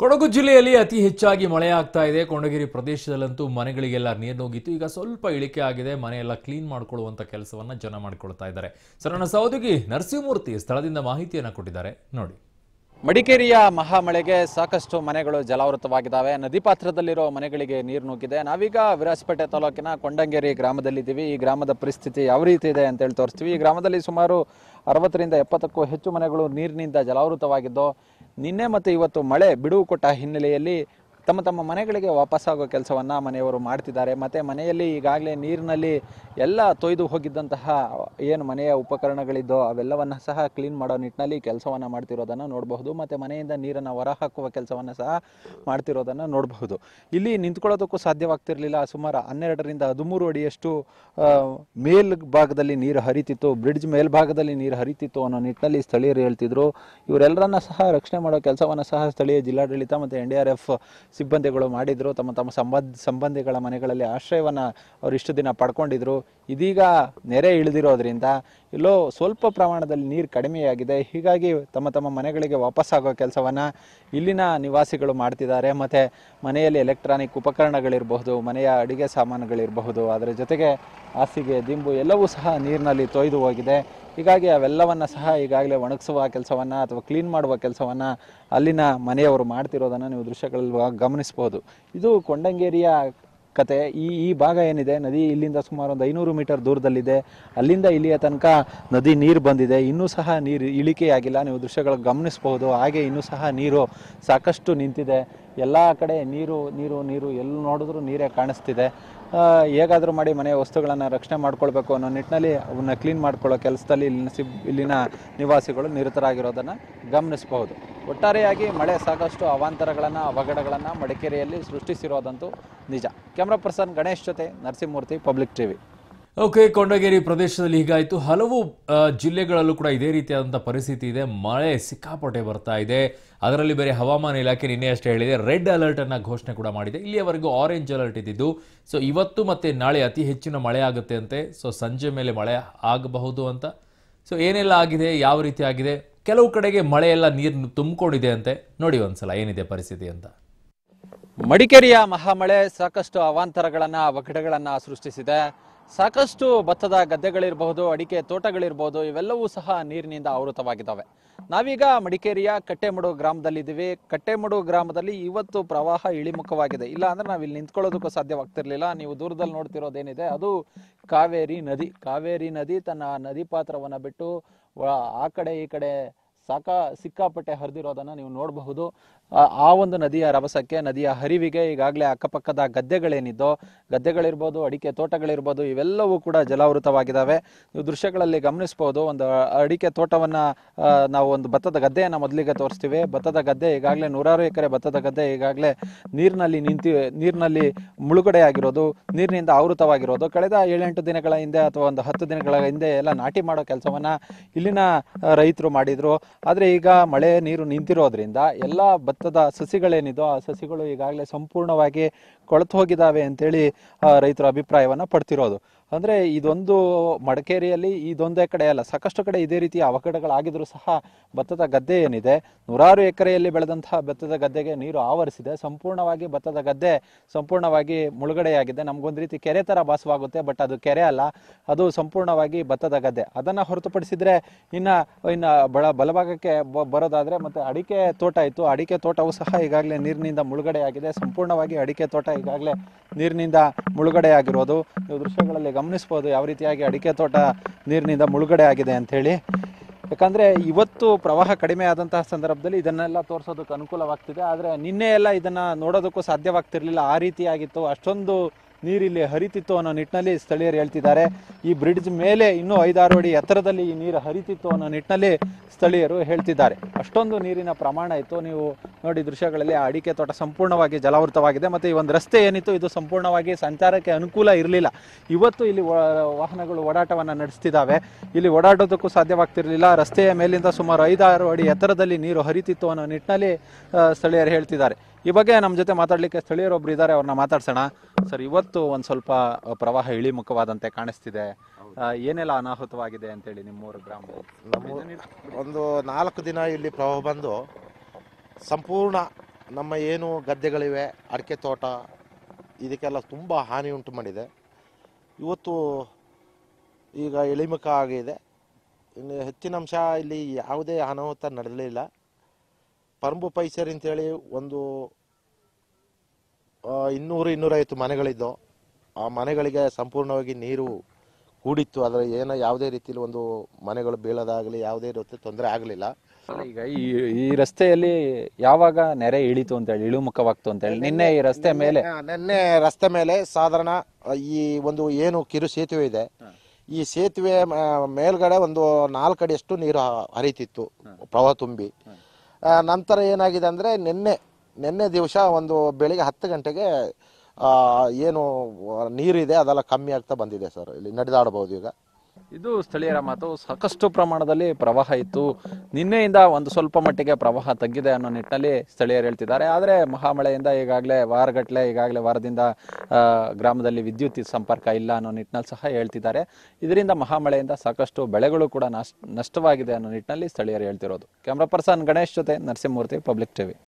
ಕೊಡಗು ಜಿಲ್ಲೆಯಲ್ಲಿ ಅತಿ ಹೆಚ್ಚಾಗಿ ಮಳೆಯಾಗ್ತಾ ಇದೆ ಕೊಂಡಗಿರಿ ಪ್ರದೇಶದಲ್ಲಂತೂ ಮನೆಗಳಿಗೆಲ್ಲ ನೀರು ನುಗ್ಗಿತ್ತು ಈಗ ಸ್ವಲ್ಪ ಇಳಿಕೆ ಆಗಿದೆ ಮನೆಯೆಲ್ಲ ಕ್ಲೀನ್ ಮಾಡಿಕೊಳ್ಳುವಂತ ಕೆಲಸವನ್ನ ಜನ ಮಾಡಿಕೊಳ್ತಾ ಇದ್ದಾರೆ ಸರ್ ನನ್ನ ಸಹೋದ್ಯೋಗಿ ನರಸಿಂಹಮೂರ್ತಿ ಸ್ಥಳದಿಂದ ಮಾಹಿತಿಯನ್ನು ಕೊಟ್ಟಿದ್ದಾರೆ ನೋಡಿ ಮಡಿಕೇರಿಯ ಮಹಾಮಳೆಗೆ ಸಾಕಷ್ಟು ಮನೆಗಳು ಜಲಾವೃತವಾಗಿದ್ದಾವೆ ನದಿ ಪಾತ್ರದಲ್ಲಿರೋ ಮನೆಗಳಿಗೆ ನೀರು ನುಗ್ಗಿದೆ ನಾವೀಗ ವಿರಾಜಪೇಟೆ ತಾಲೂಕಿನ ಕೊಂಡಂಗೇರಿ ಗ್ರಾಮದಲ್ಲಿದ್ದೀವಿ ಈ ಗ್ರಾಮದ ಪರಿಸ್ಥಿತಿ ಯಾವ ರೀತಿ ಇದೆ ಅಂತ ಹೇಳಿ ತೋರಿಸ್ತೀವಿ ಈ ಗ್ರಾಮದಲ್ಲಿ ಸುಮಾರು ಅರವತ್ತರಿಂದ ಎಪ್ಪತ್ತಕ್ಕೂ ಹೆಚ್ಚು ಮನೆಗಳು ನೀರಿನಿಂದ ಜಲಾವೃತವಾಗಿದ್ದು ನಿನ್ನೆ ಮತ್ತು ಇವತ್ತು ಮಳೆ ಬಿಡುವು ಕೊಟ್ಟ ಹಿನ್ನೆಲೆಯಲ್ಲಿ ತಮ್ಮ ತಮ್ಮ ಮನೆಗಳಿಗೆ ವಾಪಸ್ಸಾಗೋ ಕೆಲಸವನ್ನು ಮನೆಯವರು ಮಾಡ್ತಿದ್ದಾರೆ ಮತ್ತು ಮನೆಯಲ್ಲಿ ಈಗಾಗಲೇ ನೀರಿನಲ್ಲಿ ಎಲ್ಲ ತೊಯ್ದು ಹೋಗಿದ್ದಂತಹ ಏನು ಮನೆಯ ಉಪಕರಣಗಳಿದ್ದೋ ಅವೆಲ್ಲವನ್ನು ಸಹ ಕ್ಲೀನ್ ಮಾಡೋ ನಿಟ್ಟಿನಲ್ಲಿ ಕೆಲಸವನ್ನು ಮಾಡ್ತಿರೋದನ್ನು ನೋಡಬಹುದು ಮತ್ತು ಮನೆಯಿಂದ ನೀರನ್ನು ಹೊರಹಾಕುವ ಕೆಲಸವನ್ನು ಸಹ ಮಾಡ್ತಿರೋದನ್ನು ನೋಡಬಹುದು ಇಲ್ಲಿ ನಿಂತ್ಕೊಳ್ಳೋದಕ್ಕೂ ಸಾಧ್ಯವಾಗ್ತಿರಲಿಲ್ಲ ಸುಮಾರು ಹನ್ನೆರಡರಿಂದ ಹದಿಮೂರು ಅಡಿಯಷ್ಟು ಮೇಲ್ಭಾಗದಲ್ಲಿ ನೀರು ಹರಿತಿತ್ತು ಬ್ರಿಡ್ಜ್ ಮೇಲ್ಭಾಗದಲ್ಲಿ ನೀರು ಹರಿತಿತ್ತು ಅನ್ನೋ ನಿಟ್ಟಿನಲ್ಲಿ ಸ್ಥಳೀಯರು ಹೇಳ್ತಿದ್ರು ಇವರೆಲ್ಲರನ್ನ ಸಹ ರಕ್ಷಣೆ ಮಾಡೋ ಕೆಲಸವನ್ನು ಸಹ ಸ್ಥಳೀಯ ಜಿಲ್ಲಾಡಳಿತ ಮತ್ತು ಎನ್ ಡಿ ಆರ್ ಎಫ್ ಸಿಬ್ಬಂದಿಗಳು ಮಾಡಿದರು ತಮ್ಮ ತಮ್ಮ ಸಂಬಂಧ ಸಂಬಂಧಿಗಳ ಮನೆಗಳಲ್ಲಿ ಆಶ್ರಯವನ್ನು ಅವರು ಇಷ್ಟು ದಿನ ಪಡ್ಕೊಂಡಿದ್ರು ಇದೀಗ ನೆರೆ ಇಳಿದಿರೋದ್ರಿಂದ ಇಲ್ಲೋ ಸ್ವಲ್ಪ ಪ್ರಮಾಣದಲ್ಲಿ ನೀರು ಕಡಿಮೆಯಾಗಿದೆ ಹೀಗಾಗಿ ತಮ್ಮ ತಮ್ಮ ಮನೆಗಳಿಗೆ ವಾಪಸ್ಸಾಗೋ ಕೆಲಸವನ್ನು ಇಲ್ಲಿನ ನಿವಾಸಿಗಳು ಮಾಡ್ತಿದ್ದಾರೆ ಮತ್ತು ಮನೆಯಲ್ಲಿ ಎಲೆಕ್ಟ್ರಾನಿಕ್ ಉಪಕರಣಗಳಿರಬಹುದು ಮನೆಯ ಅಡುಗೆ ಸಾಮಾನುಗಳಿರಬಹುದು ಅದರ ಜೊತೆಗೆ ಹಾಸಿಗೆ ದಿಂಬು ಎಲ್ಲವೂ ಸಹ ನೀರಿನಲ್ಲಿ ತೊಯ್ದು ಹೋಗಿದೆ ಹೀಗಾಗಿ ಅವೆಲ್ಲವನ್ನು ಸಹ ಈಗಾಗಲೇ ಒಣಗಿಸುವ ಕೆಲಸವನ್ನು ಅಥವಾ ಕ್ಲೀನ್ ಮಾಡುವ ಕೆಲಸವನ್ನು ಅಲ್ಲಿನ ಮನೆಯವರು ಮಾಡ್ತಿರೋದನ್ನು ನೀವು ದೃಶ್ಯಗಳಲ್ಲಿ ಗಮನಿಸ್ಬೋದು ಇದು ಕೊಂಡಂಗೇರಿಯ ಕತೆ ಈ ಈ ಭಾಗ ಏನಿದೆ ನದಿ ಇಲ್ಲಿಂದ ಸುಮಾರು ಒಂದು ಐನೂರು ಮೀಟರ್ ದೂರದಲ್ಲಿದೆ ಅಲ್ಲಿಂದ ಇಲ್ಲಿಯ ತನಕ ನದಿ ನೀರು ಬಂದಿದೆ ಇನ್ನೂ ಸಹ ನೀರು ಇಳಿಕೆಯಾಗಿಲ್ಲ ನೀವು ದೃಶ್ಯಗಳು ಗಮನಿಸಬಹುದು ಹಾಗೆ ಇನ್ನೂ ಸಹ ನೀರು ಸಾಕಷ್ಟು ನಿಂತಿದೆ ಎಲ್ಲ ಕಡೆ ನೀರು ನೀರು ನೀರು ಎಲ್ಲಿ ನೋಡಿದ್ರೂ ನೀರೇ ಕಾಣಿಸ್ತಿದೆ ಹೇಗಾದರೂ ಮಾಡಿ ಮನೆಯ ವಸ್ತುಗಳನ್ನು ರಕ್ಷಣೆ ಮಾಡ್ಕೊಳ್ಬೇಕು ಅನ್ನೋ ನಿಟ್ಟಿನಲ್ಲಿ ಅವನ್ನ ಕ್ಲೀನ್ ಮಾಡ್ಕೊಳ್ಳೋ ಕೆಲಸದಲ್ಲಿ ಇಲ್ಲಿನ ಸಿಬ್ ಇಲ್ಲಿನ ನಿವಾಸಿಗಳು ನಿರತರಾಗಿರೋದನ್ನು ಗಮನಿಸಬಹುದು ಒಟ್ಟಾರೆಯಾಗಿ ಮಳೆ ಸಾಕಷ್ಟು ಅವಾಂತರಗಳನ್ನು ಅವಘಡಗಳನ್ನು ಮಡಿಕೇರಿಯಲ್ಲಿ ಸೃಷ್ಟಿಸಿರೋದಂತೂ ನಿಜ ಕ್ಯಾಮ್ರಾ ಪರ್ಸನ್ ಗಣೇಶ್ ಜೊತೆ ನರಸಿಂಹಮೂರ್ತಿ ಪಬ್ಲಿಕ್ ವಿ ಓಕೆ ಕೊಂಡಗೇರಿ ಪ್ರದೇಶದಲ್ಲಿ ಹೀಗಾಯಿತು ಹಲವು ಜಿಲ್ಲೆಗಳಲ್ಲೂ ಕೂಡ ಇದೇ ರೀತಿಯಾದಂಥ ಪರಿಸ್ಥಿತಿ ಇದೆ ಮಳೆ ಸಿಕ್ಕಾಪಟ್ಟೆ ಬರ್ತಾ ಇದೆ ಅದರಲ್ಲಿ ಬೇರೆ ಹವಾಮಾನ ಇಲಾಖೆ ನಿನ್ನೆ ಅಷ್ಟೇ ಹೇಳಿದೆ ರೆಡ್ ಅಲರ್ಟನ್ನು ಘೋಷಣೆ ಕೂಡ ಮಾಡಿದೆ ಇಲ್ಲಿಯವರೆಗೂ ಆರೆಂಜ್ ಅಲರ್ಟ್ ಇದ್ದಿದ್ದು ಸೊ ಇವತ್ತು ಮತ್ತೆ ನಾಳೆ ಅತಿ ಹೆಚ್ಚಿನ ಮಳೆ ಆಗುತ್ತೆ ಅಂತೆ ಸೊ ಸಂಜೆ ಮೇಲೆ ಮಳೆ ಆಗಬಹುದು ಅಂತ ಸೊ ಏನೆಲ್ಲ ಆಗಿದೆ ಯಾವ ರೀತಿ ಆಗಿದೆ ಕೆಲವು ಕಡೆಗೆ ಮಳೆ ಎಲ್ಲ ನೀರು ತುಂಬಿಕೊಂಡಿದೆ ಅಂತೆ ನೋಡಿ ಒಂದ್ಸಲ ಏನಿದೆ ಪರಿಸ್ಥಿತಿ ಅಂತ ಮಡಿಕೇರಿಯ ಮಹಾಮಳೆ ಸಾಕಷ್ಟು ಅವಾಂತರಗಳನ್ನು ಅವಘಡಗಳನ್ನು ಸೃಷ್ಟಿಸಿದೆ ಸಾಕಷ್ಟು ಭತ್ತದ ಗದ್ದೆಗಳಿರಬಹುದು ಅಡಿಕೆ ತೋಟಗಳಿರ್ಬೋದು ಇವೆಲ್ಲವೂ ಸಹ ನೀರಿನಿಂದ ಆವೃತವಾಗಿದ್ದಾವೆ ನಾವೀಗ ಮಡಿಕೇರಿಯ ಕಟ್ಟೆಮಡು ಗ್ರಾಮದಲ್ಲಿದ್ದೀವಿ ಕಟ್ಟೆಮಡು ಗ್ರಾಮದಲ್ಲಿ ಇವತ್ತು ಪ್ರವಾಹ ಇಳಿಮುಖವಾಗಿದೆ ಇಲ್ಲ ಅಂದ್ರೆ ನಾವು ಇಲ್ಲಿ ನಿಂತ್ಕೊಳ್ಳೋದಕ್ಕೂ ಸಾಧ್ಯವಾಗ್ತಿರ್ಲಿಲ್ಲ ನೀವು ದೂರದಲ್ಲಿ ನೋಡ್ತಿರೋದೇನಿದೆ ಅದು ಕಾವೇರಿ ನದಿ ಕಾವೇರಿ ನದಿ ತನ್ನ ನದಿ ಪಾತ್ರವನ್ನು ಬಿಟ್ಟು ಆ ಕಡೆ ಈ ಕಡೆ ಸಾಕ ಸಿಕ್ಕಾಪಟ್ಟೆ ಹರಿದಿರೋದನ್ನ ನೀವು ನೋಡಬಹುದು ಆ ಒಂದು ನದಿಯ ರಭಸಕ್ಕೆ ನದಿಯ ಹರಿವಿಗೆ ಈಗಾಗಲೇ ಅಕ್ಕಪಕ್ಕದ ಗದ್ದೆಗಳೇನಿದ್ದೋ ಗದ್ದೆಗಳಿರ್ಬೋದು ಅಡಿಕೆ ತೋಟಗಳಿರ್ಬೋದು ಇವೆಲ್ಲವೂ ಕೂಡ ಜಲಾವೃತವಾಗಿದ್ದಾವೆ ನೀವು ದೃಶ್ಯಗಳಲ್ಲಿ ಗಮನಿಸಬಹುದು ಒಂದು ಅಡಿಕೆ ತೋಟವನ್ನ ನಾವು ಒಂದು ಭತ್ತದ ಗದ್ದೆಯನ್ನು ಮೊದಲಿಗೆ ತೋರಿಸ್ತೀವಿ ಭತ್ತದ ಗದ್ದೆ ಈಗಾಗಲೇ ನೂರಾರು ಎಕರೆ ಭತ್ತದ ಗದ್ದೆ ಈಗಾಗಲೇ ನೀರಿನಲ್ಲಿ ನಿಂತಿ ನೀರಿನಲ್ಲಿ ಮುಳುಗಡೆ ಆಗಿರೋದು ನೀರಿನಿಂದ ಆವೃತವಾಗಿರೋದು ಕಳೆದ ಏಳೆಂಟು ದಿನಗಳ ಹಿಂದೆ ಅಥವಾ ಒಂದು ಹತ್ತು ದಿನಗಳ ಹಿಂದೆ ಎಲ್ಲ ನಾಟಿ ಮಾಡೋ ಕೆಲಸವನ್ನ ಇಲ್ಲಿನ ರೈತರು ಮಾಡಿದ್ರು ಆದರೆ ಈಗ ಮಳೆ ನೀರು ನಿಂತಿರೋದ್ರಿಂದ ಎಲ್ಲ ಭತ್ತದ ಸಸಿಗಳೇನಿದೋ ಆ ಸಸಿಗಳು ಈಗಾಗಲೇ ಸಂಪೂರ್ಣವಾಗಿ ಕೊಳತು ಹೋಗಿದ್ದಾವೆ ಅಂತೇಳಿ ರೈತರು ಅಭಿಪ್ರಾಯವನ್ನ ಪಡ್ತಿರೋದು ಅಂದರೆ ಇದೊಂದು ಮಡಿಕೇರಿಯಲ್ಲಿ ಇದೊಂದೇ ಕಡೆ ಅಲ್ಲ ಸಾಕಷ್ಟು ಕಡೆ ಇದೇ ರೀತಿಯ ಅವಘಡಗಳಾಗಿದ್ರು ಸಹ ಭತ್ತದ ಗದ್ದೆ ಏನಿದೆ ನೂರಾರು ಎಕರೆಯಲ್ಲಿ ಬೆಳೆದಂತಹ ಭತ್ತದ ಗದ್ದೆಗೆ ನೀರು ಆವರಿಸಿದೆ ಸಂಪೂರ್ಣವಾಗಿ ಭತ್ತದ ಗದ್ದೆ ಸಂಪೂರ್ಣವಾಗಿ ಮುಳುಗಡೆಯಾಗಿದೆ ನಮಗೊಂದು ರೀತಿ ಕೆರೆ ತರ ಭಾಸವಾಗುತ್ತೆ ಬಟ್ ಅದು ಕೆರೆ ಅಲ್ಲ ಅದು ಸಂಪೂರ್ಣವಾಗಿ ಭತ್ತದ ಗದ್ದೆ ಅದನ್ನು ಹೊರತುಪಡಿಸಿದ್ರೆ ಇನ್ನು ಇನ್ನು ಬಳ ಬಲಭಾಗಕ್ಕೆ ಬರೋದಾದ್ರೆ ಮತ್ತೆ ಅಡಿಕೆ ತೋಟ ಇತ್ತು ಅಡಿಕೆ ತೋಟವು ಸಹ ಈಗಾಗಲೇ ನೀರಿನಿಂದ ಮುಳುಗಡೆಯಾಗಿದೆ ಸಂಪೂರ್ಣವಾಗಿ ಅಡಿಕೆ ತೋಟ ಈಗಾಗಲೇ ನೀರಿನಿಂದ ಮುಳುಗಡೆಯಾಗಿರೋದು ದೃಶ್ಯಗಳಲ್ಲಿ ಗಮನಿಸ್ಬೋದು ಯಾವ ರೀತಿಯಾಗಿ ಅಡಿಕೆ ತೋಟ ನೀರಿನಿಂದ ಮುಳುಗಡೆ ಆಗಿದೆ ಅಂತ ಹೇಳಿ ಯಾಕಂದ್ರೆ ಇವತ್ತು ಪ್ರವಾಹ ಕಡಿಮೆ ಆದಂತಹ ಸಂದರ್ಭದಲ್ಲಿ ಇದನ್ನೆಲ್ಲ ತೋರಿಸೋದಕ್ಕೆ ಅನುಕೂಲವಾಗ್ತಿದೆ ಆದರೆ ನಿನ್ನೆ ಎಲ್ಲ ಇದನ್ನ ನೋಡೋದಕ್ಕೂ ಸಾಧ್ಯವಾಗ್ತಿರ್ಲಿಲ್ಲ ಆ ರೀತಿಯಾಗಿತ್ತು ಅಷ್ಟೊಂದು ನೀರಿಲ್ಲಿ ಹರಿತಿತ್ತು ಅನ್ನೋ ನಿಟ್ಟಿನಲ್ಲಿ ಸ್ಥಳೀಯರು ಹೇಳ್ತಿದ್ದಾರೆ ಈ ಬ್ರಿಡ್ಜ್ ಮೇಲೆ ಇನ್ನೂ ಐದಾರು ಅಡಿ ಎತ್ತರದಲ್ಲಿ ಈ ನೀರು ಹರಿತಿತ್ತು ಅನ್ನೋ ನಿಟ್ಟಿನಲ್ಲಿ ಸ್ಥಳೀಯರು ಹೇಳ್ತಿದ್ದಾರೆ ಅಷ್ಟೊಂದು ನೀರಿನ ಪ್ರಮಾಣ ಇತ್ತು ನೀವು ನೋಡಿ ದೃಶ್ಯಗಳಲ್ಲಿ ಆ ಅಡಿಕೆ ತೋಟ ಸಂಪೂರ್ಣವಾಗಿ ಜಲಾವೃತವಾಗಿದೆ ಮತ್ತು ಈ ಒಂದು ರಸ್ತೆ ಏನಿತ್ತು ಇದು ಸಂಪೂರ್ಣವಾಗಿ ಸಂಚಾರಕ್ಕೆ ಅನುಕೂಲ ಇರಲಿಲ್ಲ ಇವತ್ತು ಇಲ್ಲಿ ವಾಹನಗಳು ಓಡಾಟವನ್ನು ನಡೆಸ್ತಿದ್ದಾವೆ ಇಲ್ಲಿ ಓಡಾಡೋದಕ್ಕೂ ಸಾಧ್ಯವಾಗ್ತಿರಲಿಲ್ಲ ರಸ್ತೆಯ ಮೇಲಿಂದ ಸುಮಾರು ಐದಾರು ಅಡಿ ಎತ್ತರದಲ್ಲಿ ನೀರು ಹರಿತಿತ್ತು ಅನ್ನೋ ನಿಟ್ಟಿನಲ್ಲಿ ಸ್ಥಳೀಯರು ಹೇಳ್ತಿದ್ದಾರೆ ಈ ಬಗ್ಗೆ ನಮ್ಮ ಜೊತೆ ಮಾತಾಡಲಿಕ್ಕೆ ಸ್ಥಳೀಯರೊಬ್ರು ಇದ್ದಾರೆ ಅವ್ರನ್ನ ಮಾತಾಡ್ಸೋಣ ಸರ್ ಇವತ್ತು ಒಂದು ಸ್ವಲ್ಪ ಪ್ರವಾಹ ಇಳಿಮುಖವಾದಂತೆ ಕಾಣಿಸ್ತಿದೆ ಏನೆಲ್ಲ ಅನಾಹುತವಾಗಿದೆ ಅಂತೇಳಿ ನಿಮ್ಮೂರು ಗ್ರಾಮ ನಮ್ಮ ಒಂದು ನಾಲ್ಕು ದಿನ ಇಲ್ಲಿ ಪ್ರವಾಹ ಬಂದು ಸಂಪೂರ್ಣ ನಮ್ಮ ಏನು ಗದ್ದೆಗಳಿವೆ ಅಡಿಕೆ ತೋಟ ಇದಕ್ಕೆಲ್ಲ ತುಂಬ ಹಾನಿ ಉಂಟು ಮಾಡಿದೆ ಇವತ್ತು ಈಗ ಇಳಿಮುಖ ಆಗಿದೆ ಇನ್ನು ಹೆಚ್ಚಿನ ಅಂಶ ಇಲ್ಲಿ ಯಾವುದೇ ಅನಾಹುತ ನಡೆಯಲಿಲ್ಲ ಪರಂಬು ಪೈಸರ್ ಅಂತೇಳಿ ಒಂದು ಇನ್ನೂರು ಇನ್ನೂರೈವತ್ತು ಮನೆಗಳಿದ್ದು ಆ ಮನೆಗಳಿಗೆ ಸಂಪೂರ್ಣವಾಗಿ ನೀರು ಕೂಡಿತ್ತು ಅದರ ಏನೋ ಯಾವುದೇ ರೀತಿಯಲ್ಲಿ ಒಂದು ಮನೆಗಳು ಬೀಳೋದಾಗಲಿ ಯಾವುದೇ ರೀತಿ ತೊಂದರೆ ಆಗಲಿಲ್ಲ ಈಗ ಈ ರಸ್ತೆಯಲ್ಲಿ ಯಾವಾಗ ನೆರೆ ಇಳಿತು ಅಂತ ಹೇಳಿ ಇಳುಮುಖವಾಗ್ತು ಅಂತ ಹೇಳಿ ನಿನ್ನೆ ಈ ರಸ್ತೆ ಮೇಲೆ ನಿನ್ನೆ ರಸ್ತೆ ಮೇಲೆ ಸಾಧಾರಣ ಈ ಒಂದು ಏನು ಕಿರು ಸೇತುವೆ ಇದೆ ಈ ಸೇತುವೆ ಮೇಲ್ಗಡೆ ಒಂದು ನಾಲ್ಕಡಿಯಷ್ಟು ನೀರು ಹರಿತಿತ್ತು ಪ್ರವಾಹ ತುಂಬಿ ನಂತರ ಏನಾಗಿದೆ ಅಂದರೆ ನಿನ್ನೆ ನಿನ್ನೆ ದಿವಸ ಒಂದು ಬೆಳಿಗ್ಗೆ ಹತ್ತು ಗಂಟೆಗೆ ಏನು ನೀರಿದೆ ಅದೆಲ್ಲ ಕಮ್ಮಿ ಆಗ್ತಾ ಬಂದಿದೆ ಸರ್ ಇಲ್ಲಿ ನಡೆದಾಡ್ಬೋದು ಈಗ ಇದು ಸ್ಥಳೀಯರ ಮಾತು ಸಾಕಷ್ಟು ಪ್ರಮಾಣದಲ್ಲಿ ಪ್ರವಾಹ ಇತ್ತು ನಿನ್ನೆಯಿಂದ ಒಂದು ಸ್ವಲ್ಪ ಮಟ್ಟಿಗೆ ಪ್ರವಾಹ ತಗ್ಗಿದೆ ಅನ್ನೋ ನಿಟ್ಟಿನಲ್ಲಿ ಸ್ಥಳೀಯರು ಹೇಳ್ತಿದ್ದಾರೆ ಆದರೆ ಮಹಾಮಳೆಯಿಂದ ಈಗಾಗಲೇ ವಾರಗಟ್ಟಲೆ ಈಗಾಗಲೇ ವಾರದಿಂದ ಗ್ರಾಮದಲ್ಲಿ ವಿದ್ಯುತ್ ಸಂಪರ್ಕ ಇಲ್ಲ ಅನ್ನೋ ನಿಟ್ಟಿನಲ್ಲಿ ಸಹ ಹೇಳ್ತಿದ್ದಾರೆ ಇದರಿಂದ ಮಹಾಮಳೆಯಿಂದ ಸಾಕಷ್ಟು ಬೆಳೆಗಳು ಕೂಡ ನಷ್ಟವಾಗಿದೆ ಅನ್ನೋ ನಿಟ್ಟಿನಲ್ಲಿ ಸ್ಥಳೀಯರು ಹೇಳ್ತಿರೋದು ಕ್ಯಾಮ್ರಾ ಪರ್ಸನ್ ಗಣೇಶ್ ಜೊತೆ ನರಸಿಂಹಮೂರ್ತಿ ಪಬ್ಲಿಕ್ ಟಿವಿ